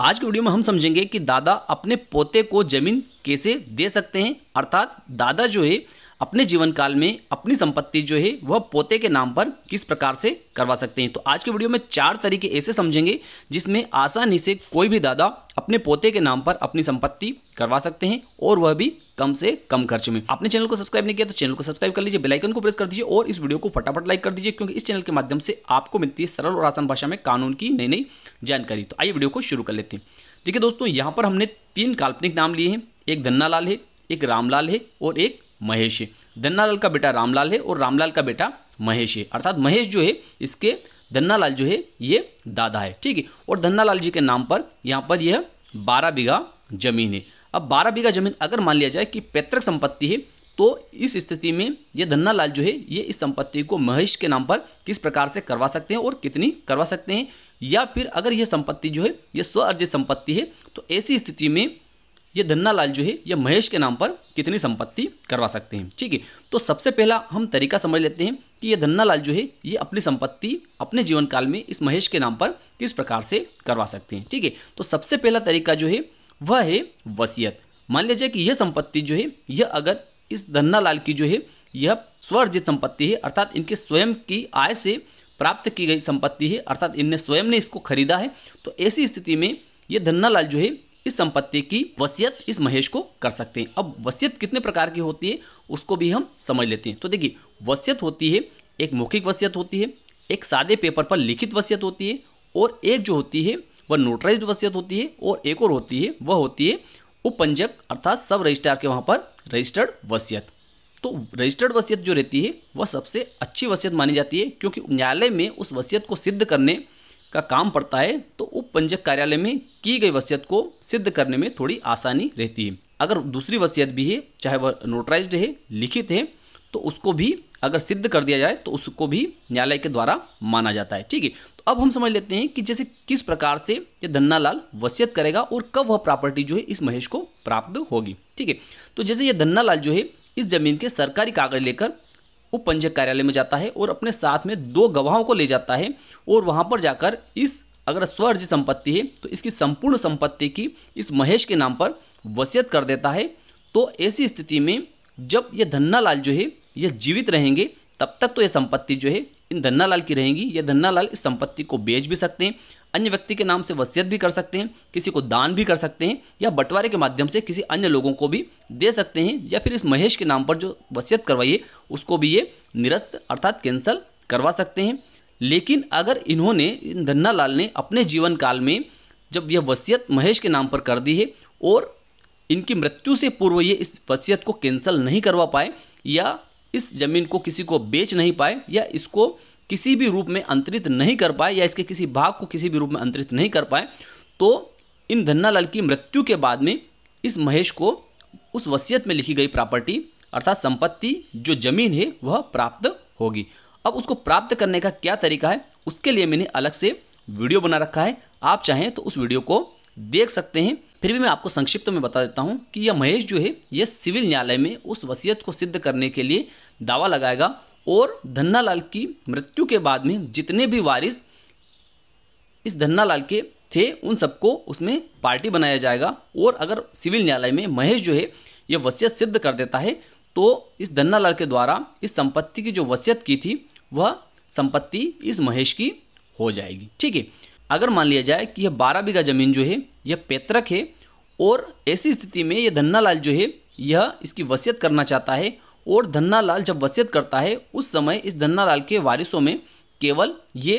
आज की वीडियो में हम समझेंगे कि दादा अपने पोते को जमीन कैसे दे सकते हैं अर्थात दादा जो है अपने जीवन काल में अपनी संपत्ति जो है वह पोते के नाम पर किस प्रकार से करवा सकते हैं तो आज के वीडियो में चार तरीके ऐसे समझेंगे जिसमें आसानी से कोई भी दादा अपने पोते के नाम पर अपनी संपत्ति करवा सकते हैं और वह भी कम से कम खर्च में आपने चैनल को सब्सक्राइब नहीं किया तो चैनल को सब्सक्राइब कर लीजिए बेलाइकन को प्रेस कर दीजिए और इस वीडियो को फटाफट लाइक कर दीजिए क्योंकि इस चैनल के माध्यम से आपको मिलती है सरल और आसान भाषा में कानून की नई नई जानकारी तो आइए वीडियो को शुरू कर लेते हैं देखिए दोस्तों यहाँ पर हमने तीन काल्पनिक नाम लिए हैं एक धन्नालाल है एक रामलाल है और एक महेश है धन्नालाल का बेटा रामलाल है और रामलाल का बेटा महेश है अर्थात महेश जो है इसके धन्नालाल जो है ये दादा है ठीक है और धन्नालाल जी के नाम पर यहाँ पर यह बारह बीघा जमीन है अब बारह बीघा जमीन अगर मान लिया जाए कि पैतृक संपत्ति है तो इस स्थिति में ये धन्ना लाल जो है ये इस संपत्ति को महेश के नाम पर किस प्रकार से करवा सकते हैं और कितनी करवा सकते हैं या फिर अगर यह संपत्ति जो है ये स्व अर्जित संपत्ति है तो ऐसी स्थिति में ये धन्ना लाल जो है ये महेश के नाम पर कितनी संपत्ति करवा सकते हैं ठीक है तो सबसे पहला हम तरीका समझ लेते हैं कि ये धन्ना लाल जो है ये अपनी संपत्ति अपने जीवन काल में इस महेश के नाम पर किस प्रकार से करवा सकते हैं ठीक है तो सबसे पहला तरीका जो है वह है वसीयत मान लीजिए कि यह संपत्ति जो है यह अगर इस धन्नालाल की जो है यह स्वर्जित संपत्ति है अर्थात इनके स्वयं की आय से प्राप्त की गई संपत्ति है अर्थात इनने स्वयं ने इसको खरीदा है तो ऐसी स्थिति में ये धन्नालाल जो है इस संपत्ति की वसीयत इस महेश को कर सकते हैं अब वसीयत कितने प्रकार की होती है उसको भी हम समझ लेते हैं तो देखिए वसीयत होती है एक मौखिक वसीयत होती है एक सादे पेपर पर लिखित वसीयत होती है और एक जो होती है वह नोटराइज वसीयत होती है और एक और होती है वह होती है उपंजक अर्थात सब रजिस्ट्रार के वहाँ पर रजिस्टर्ड वसीयत तो रजिस्टर्ड वसीयत जो रहती है वह सबसे अच्छी वसीयत मानी जाती है क्योंकि न्यायालय में उस वसीयत को सिद्ध करने का काम पड़ता है तो उपपंजक कार्यालय में की गई वसीयत को सिद्ध करने में थोड़ी आसानी रहती है अगर दूसरी वसीयत भी है चाहे वह नोटराइज है लिखित है तो उसको भी अगर सिद्ध कर दिया जाए तो उसको भी न्यायालय के द्वारा माना जाता है ठीक है अब हम समझ लेते हैं कि जैसे किस प्रकार से ये धन्नालाल वसीयत करेगा और कब वह प्रॉपर्टी जो है इस महेश को प्राप्त होगी ठीक है तो जैसे ये धन्नालाल जो है इस जमीन के सरकारी कागज लेकर उप पंजक कार्यालय में जाता है और अपने साथ में दो गवाहों को ले जाता है और वहाँ पर जाकर इस अगर स्वर्जित संपत्ति है तो इसकी संपूर्ण संपत्ति की इस महेश के नाम पर वसीयत कर देता है तो ऐसी स्थिति में जब यह धन्नालाल जो है यह जीवित रहेंगे तब तक तो यह संपत्ति जो है इन धन्नालाल की रहेंगी या धन्नालाल इस संपत्ति को बेच भी सकते हैं अन्य व्यक्ति के नाम से वसीयत भी कर सकते हैं किसी को दान भी कर सकते हैं या बंटवारे के माध्यम से किसी अन्य लोगों को भी दे सकते हैं या फिर इस महेश के नाम पर जो वसीयत करवाइए उसको भी ये निरस्त अर्थात कैंसिल करवा सकते हैं लेकिन अगर इन्होंने इन धन्नालाल ने अपने जीवन काल में जब यह वसीयत महेश के नाम पर कर दी है और इनकी मृत्यु से पूर्व ये इस वसीयत को कैंसिल नहीं करवा पाए या इस जमीन को किसी को बेच नहीं पाए या इसको किसी भी रूप में अंतरित नहीं कर पाए या इसके किसी भाग को किसी भी रूप में अंतरित नहीं कर पाए तो इन धन्नालाल की मृत्यु के बाद में इस महेश को उस वसीयत में लिखी गई प्रॉपर्टी अर्थात संपत्ति जो जमीन है वह प्राप्त होगी अब उसको प्राप्त करने का क्या तरीका है उसके लिए मैंने अलग से वीडियो बना रखा है आप चाहें तो उस वीडियो को देख सकते हैं फिर भी मैं आपको संक्षिप्त में बता देता हूँ कि यह महेश जो है यह सिविल न्यायालय में उस वसीयत को सिद्ध करने के लिए दावा लगाएगा और धन्नालाल की मृत्यु के बाद में जितने भी वारिस इस धन्नालाल के थे उन सबको उसमें पार्टी बनाया जाएगा और अगर सिविल न्यायालय में महेश जो है यह वसीयत सिद्ध कर देता है तो इस धन्नालाल के द्वारा इस संपत्ति की जो वसीयत की थी वह संपत्ति इस महेश की हो जाएगी ठीक है अगर मान लिया जाए कि यह बारह बीघा ज़मीन जो है यह पैतृक है और ऐसी स्थिति में यह धन्नालाल जो है यह इसकी वसीयत करना चाहता है और धन्नालाल जब वसीयत करता है उस समय इस धन्नालाल के वारिसों में केवल ये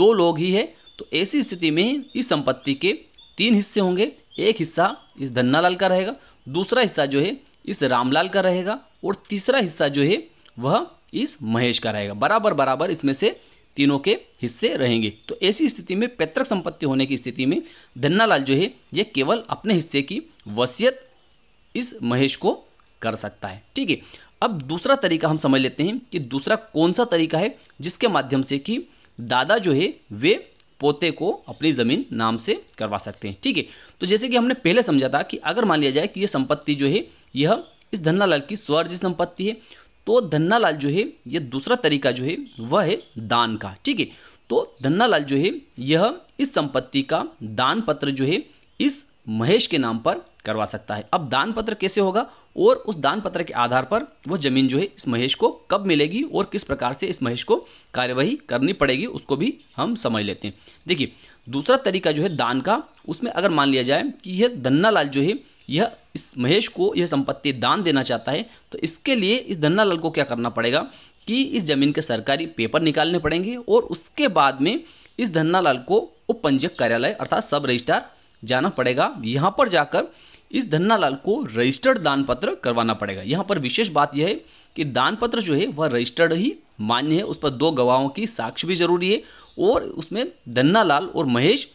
दो लोग ही है तो ऐसी स्थिति में इस संपत्ति के तीन हिस्से होंगे एक हिस्सा इस धन्नालाल का रहेगा दूसरा हिस्सा जो है इस रामलाल का रहेगा और तीसरा हिस्सा जो है वह इस महेश का रहेगा बराबर बराबर इसमें से तीनों के हिस्से रहेंगे तो ऐसी स्थिति में पैतृक संपत्ति होने की स्थिति में धन्नालाल जो है ये केवल अपने हिस्से की वसीयत इस महेश को कर सकता है ठीक है अब दूसरा तरीका हम समझ लेते हैं कि दूसरा कौन सा तरीका है जिसके माध्यम से कि दादा जो है वे पोते को अपनी ज़मीन नाम से करवा सकते हैं ठीक है तो जैसे कि हमने पहले समझा था कि अगर मान लिया जाए कि यह संपत्ति जो है यह इस धन्नालाल की स्वर्ज संपत्ति है तो धन्नालाल जो है ये दूसरा तरीका जो है वह है दान का ठीक है तो धन्नालाल जो है यह इस संपत्ति का दान पत्र जो है इस महेश के नाम पर करवा सकता है अब दान पत्र कैसे होगा और उस दान पत्र के आधार पर वह जमीन जो है इस महेश को कब मिलेगी और किस प्रकार से इस महेश को कार्यवाही करनी पड़ेगी उसको भी हम समझ लेते हैं देखिए दूसरा तरीका जो है दान का उसमें अगर मान लिया जाए कि यह धन्नालाल जो है यह इस महेश को यह संपत्ति दान देना चाहता है तो इसके लिए इस धन्नालाल को क्या करना पड़ेगा कि इस जमीन के सरकारी पेपर निकालने पड़ेंगे और उसके बाद में इस धन्नालाल को उप कार्यालय अर्थात सब रजिस्ट्रार जाना पड़ेगा यहाँ पर जाकर इस धन्नालाल को रजिस्टर्ड दान पत्र करवाना पड़ेगा यहाँ पर विशेष बात यह है कि दान पत्र जो है वह रजिस्टर्ड ही मान्य है उस पर दो गवाहों की साक्ष्य भी जरूरी है और उसमें धन्नालाल और महेश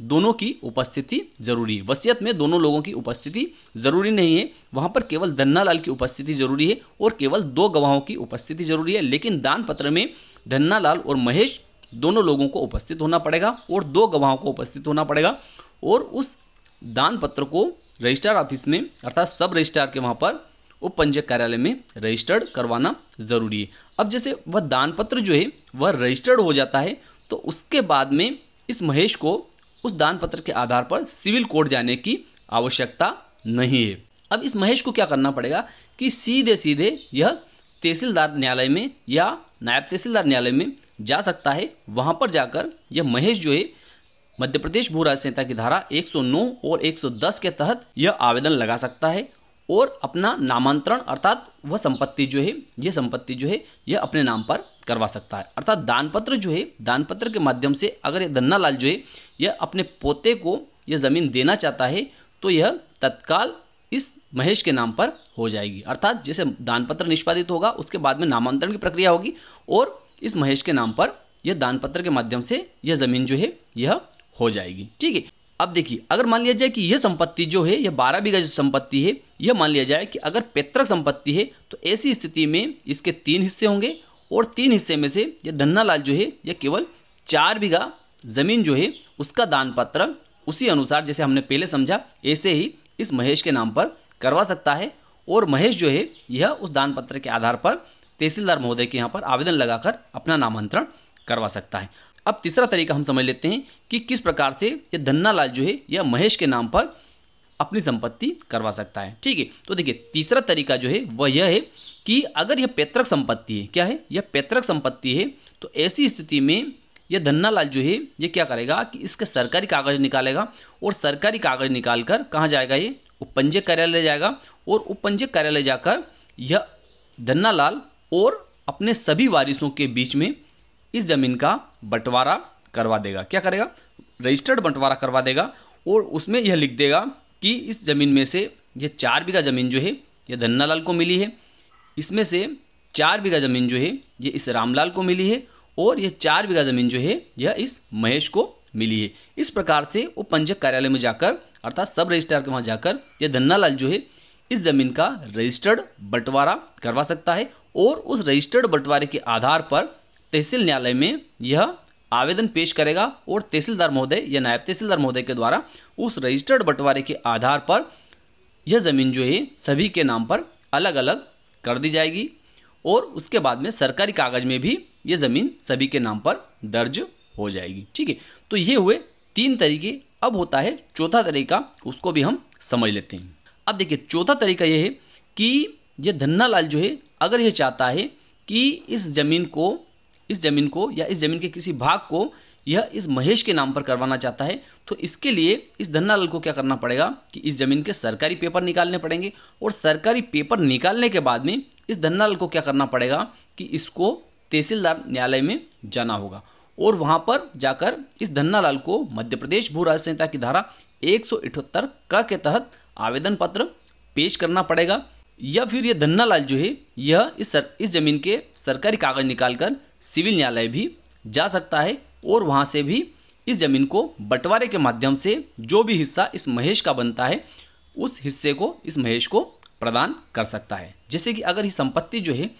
दोनों की उपस्थिति जरूरी है वसीयत में दोनों लोगों की उपस्थिति जरूरी नहीं है वहाँ पर केवल धन्नालाल की उपस्थिति जरूरी है और केवल दो गवाहों की उपस्थिति जरूरी है लेकिन दान पत्र में धन्नालाल और महेश दोनों लोगों को उपस्थित होना पड़ेगा और दो गवाहों को उपस्थित होना पड़ेगा और उस दान पत्र को रजिस्ट्रार ऑफिस में अर्थात सब रजिस्ट्रार के वहाँ पर उप कार्यालय में रजिस्टर्ड करवाना ज़रूरी है अब जैसे वह दान पत्र जो है वह रजिस्टर्ड हो जाता है तो उसके बाद में इस महेश को उस दान पत्र के आधार पर सिविल कोर्ट जाने की आवश्यकता नहीं है अब इस महेश को क्या करना पड़ेगा कि सीधे सीधे यह तहसीलदार न्यायालय में या नायब तहसीलदार न्यायालय में जा सकता है वहाँ पर जाकर यह महेश जो है मध्य प्रदेश भू राज्य संहिता की धारा 109 और 110 के तहत यह आवेदन लगा सकता है और अपना नामांतरण अर्थात वह संपत्ति जो है यह संपत्ति जो है यह अपने नाम पर करवा सकता है अर्थात दानपत्र जो है दानपत्र के माध्यम से अगर ये धन्ना लाल जो है यह अपने पोते को यह ज़मीन देना चाहता है तो यह तत्काल इस महेश के नाम पर हो जाएगी अर्थात जैसे दानपत्र निष्पादित होगा उसके बाद में नामांतरण की प्रक्रिया होगी और इस महेश के नाम पर यह दानपत्र के माध्यम से यह ज़मीन जो है यह हो जाएगी ठीक है अब देखिए अगर मान लिया जाए कि यह संपत्ति जो है यह बारह बीघा जो संपत्ति है यह मान लिया जाए कि अगर पैतृक संपत्ति है तो ऐसी स्थिति में इसके तीन हिस्से होंगे और तीन हिस्से में से यह धन्नालाल जो है यह केवल चार बीघा ज़मीन जो है उसका दान पत्र उसी अनुसार जैसे हमने पहले समझा ऐसे ही इस महेश के नाम पर करवा सकता है और महेश जो है यह उस दान पत्र के आधार पर तहसीलदार महोदय के यहाँ पर आवेदन लगाकर अपना नामांतरण करवा सकता है अब तीसरा तरीका हम समझ लेते हैं कि किस प्रकार से यह धन्नालाल जो है यह महेश के नाम पर अपनी संपत्ति करवा सकता है ठीक है तो देखिए तीसरा तरीका जो है वह यह है कि अगर यह पैतृक संपत्ति है क्या है यह पैतृक संपत्ति है तो ऐसी स्थिति में यह धन्नालाल जो है यह क्या करेगा कि इसके सरकारी कागज निकालेगा और सरकारी कागज निकाल कर कहाँ जाएगा ये उपपंजय कार्यालय जाएगा और उपपंजय कार्यालय जाकर यह धन्नालाल और अपने सभी वारिसों के बीच में इस ज़मीन का बंटवारा करवा देगा क्या करेगा रजिस्टर्ड बंटवारा करवा देगा और उसमें यह लिख देगा कि इस ज़मीन में से ये चार बीघा ज़मीन जो है ये धन्नालाल को मिली है इसमें से चार बीघा ज़मीन जो है ये इस रामलाल को मिली है और ये चार बीघा ज़मीन जो है यह इस महेश को मिली है इस प्रकार से वो पंजक कार्यालय में जाकर अर्थात सब रजिस्ट्रार के वहाँ जाकर यह धन्नालाल जो है इस ज़मीन का रजिस्टर्ड बंटवारा करवा सकता है और उस रजिस्टर्ड बंटवारे के आधार पर तहसील न्यायालय में यह आवेदन पेश करेगा और तहसीलदार महोदय या नायब तहसीलदार महोदय के द्वारा उस रजिस्टर्ड बंटवारे के आधार पर यह ज़मीन जो है सभी के नाम पर अलग अलग कर दी जाएगी और उसके बाद में सरकारी कागज़ में भी ये ज़मीन सभी के नाम पर दर्ज हो जाएगी ठीक है तो ये हुए तीन तरीके अब होता है चौथा तरीका उसको भी हम समझ लेते हैं अब देखिए चौथा तरीका ये है कि यह धन्ना लाल जो है अगर यह चाहता है कि इस ज़मीन को इस ज़मीन को या इस ज़मीन के किसी भाग को यह इस महेश के नाम पर करवाना चाहता है तो इसके लिए इस धन्नालाल को क्या करना पड़ेगा कि इस ज़मीन के सरकारी पेपर निकालने पड़ेंगे और सरकारी पेपर निकालने के बाद में इस धन्नालाल को क्या करना पड़ेगा कि इसको तहसीलदार न्यायालय में जाना होगा और वहाँ पर जाकर इस धन्नालाल को मध्य प्रदेश भू राजस्व संहिता की धारा एक सौ क के तहत आवेदन पत्र पेश करना पड़ेगा या फिर धन्ना धन्नालाल जो है यह इस सर, इस ज़मीन के सरकारी कागज़ निकालकर सिविल न्यायालय भी जा सकता है और वहाँ से भी इस ज़मीन को बंटवारे के माध्यम से जो भी हिस्सा इस महेश का बनता है उस हिस्से को इस महेश को प्रदान कर सकता है जैसे कि अगर ये संपत्ति जो है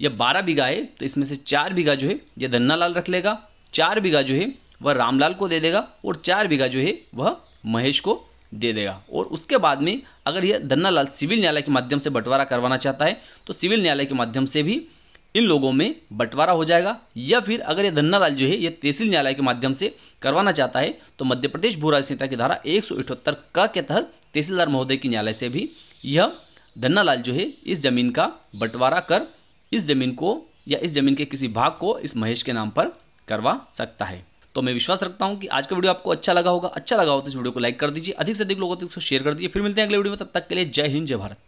यह बारह बीघा है तो इसमें से चार बीघा जो है यह धन्नालाल रख लेगा चार बीघा जो है वह रामलाल को दे देगा और चार बीघा जो है वह महेश को दे देगा और उसके बाद में अगर यह धन्नालाल सिविल न्यायालय के माध्यम से बंटवारा करवाना चाहता है तो सिविल न्यायालय के माध्यम से भी इन लोगों में बंटवारा हो जाएगा या फिर अगर ये धन्नालाल जो है ये तहसील न्यायालय के माध्यम से करवाना चाहता है तो मध्य प्रदेश भू राज्य संहिता की धारा एक का के तहत तहसीलदार महोदय की न्यायालय से भी यह धन्नालाल जो है इस जमीन का बंटवारा कर इस जमीन को या इस जमीन के किसी भाग को इस महेश के नाम पर करवा सकता है तो मैं विश्वास रखता हूं कि आज का वीडियो आपको अच्छा लगा होगा अच्छा लगा हो तो इस वीडियो को लाइक कर दीजिए अधिक से अधिक लोगों तक तो शेयर कर दीजिए फिर मिलते हैं अगले वीडियो में तब तक के लिए जय हिंद जय भारत